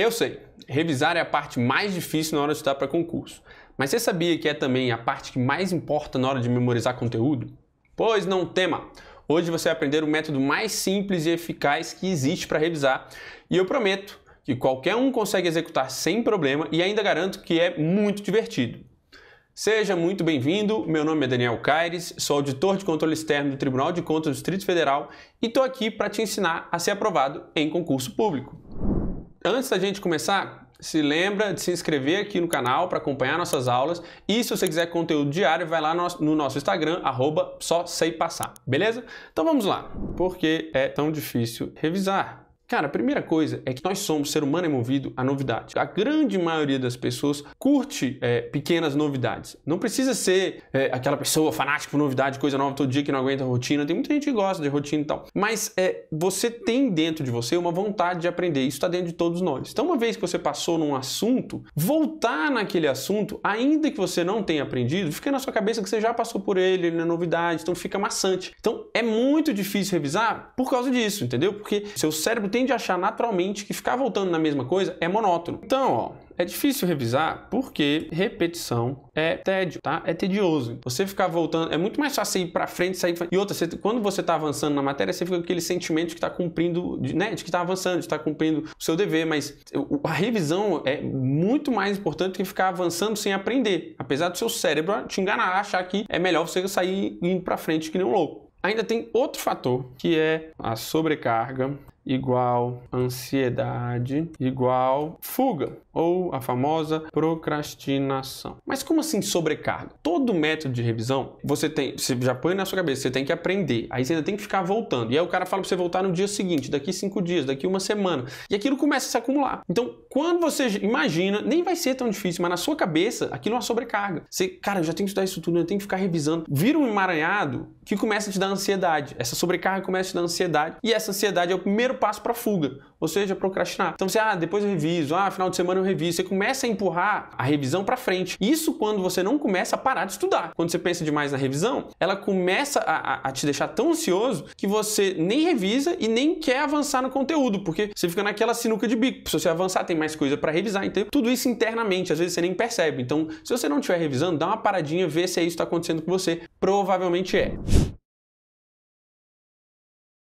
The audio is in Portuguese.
Eu sei, revisar é a parte mais difícil na hora de estudar para concurso. Mas você sabia que é também a parte que mais importa na hora de memorizar conteúdo? Pois não tema! Hoje você vai aprender o método mais simples e eficaz que existe para revisar e eu prometo que qualquer um consegue executar sem problema e ainda garanto que é muito divertido. Seja muito bem-vindo, meu nome é Daniel Caires, sou auditor de controle externo do Tribunal de Contas do Distrito Federal e estou aqui para te ensinar a ser aprovado em concurso público antes da gente começar, se lembra de se inscrever aqui no canal para acompanhar nossas aulas. E se você quiser conteúdo diário, vai lá no nosso Instagram, arroba só sei passar, beleza? Então vamos lá. Por que é tão difícil revisar? Cara, a primeira coisa é que nós somos, ser humano é movido à novidade. A grande maioria das pessoas curte é, pequenas novidades. Não precisa ser é, aquela pessoa fanática por novidade, coisa nova todo dia que não aguenta rotina. Tem muita gente que gosta de rotina e tal. Mas é, você tem dentro de você uma vontade de aprender. Isso está dentro de todos nós. Então, uma vez que você passou num assunto, voltar naquele assunto, ainda que você não tenha aprendido, fica na sua cabeça que você já passou por ele, ele não é novidade, então fica maçante. Então, é muito difícil revisar por causa disso, entendeu? Porque seu cérebro tem tende a achar naturalmente que ficar voltando na mesma coisa é monótono. Então, ó, é difícil revisar porque repetição é tédio, tá? É tedioso. Você ficar voltando, é muito mais fácil ir para frente, sair e outra, você, quando você está avançando na matéria, você fica com aquele sentimento que está cumprindo, de, né, de que está avançando, de tá cumprindo o seu dever, mas a revisão é muito mais importante que ficar avançando sem aprender, apesar do seu cérebro te enganar, achar que é melhor você sair indo para frente que nem um louco. Ainda tem outro fator que é a sobrecarga igual ansiedade igual fuga ou a famosa procrastinação. Mas como assim sobrecarga? Todo método de revisão, você tem, você já põe na sua cabeça, você tem que aprender, aí você ainda tem que ficar voltando. E aí o cara fala para você voltar no dia seguinte, daqui cinco dias, daqui uma semana. E aquilo começa a se acumular. Então, quando você imagina, nem vai ser tão difícil, mas na sua cabeça, aquilo é uma sobrecarga. Você, cara, eu já tenho que estudar isso tudo, eu tenho que ficar revisando. Vira um emaranhado que começa a te dar ansiedade. Essa sobrecarga começa a te dar ansiedade. E essa ansiedade é o primeiro passo para fuga, ou seja, procrastinar. Então você, ah, depois eu reviso, ah, final de semana eu reviso. Você começa a empurrar a revisão para frente. Isso quando você não começa a parar de estudar. Quando você pensa demais na revisão, ela começa a, a, a te deixar tão ansioso que você nem revisa e nem quer avançar no conteúdo, porque você fica naquela sinuca de bico. Se você avançar, tem mais coisa para revisar. Então, tudo isso internamente, às vezes você nem percebe. Então, se você não estiver revisando, dá uma paradinha, vê se é isso que está acontecendo com você. Provavelmente é.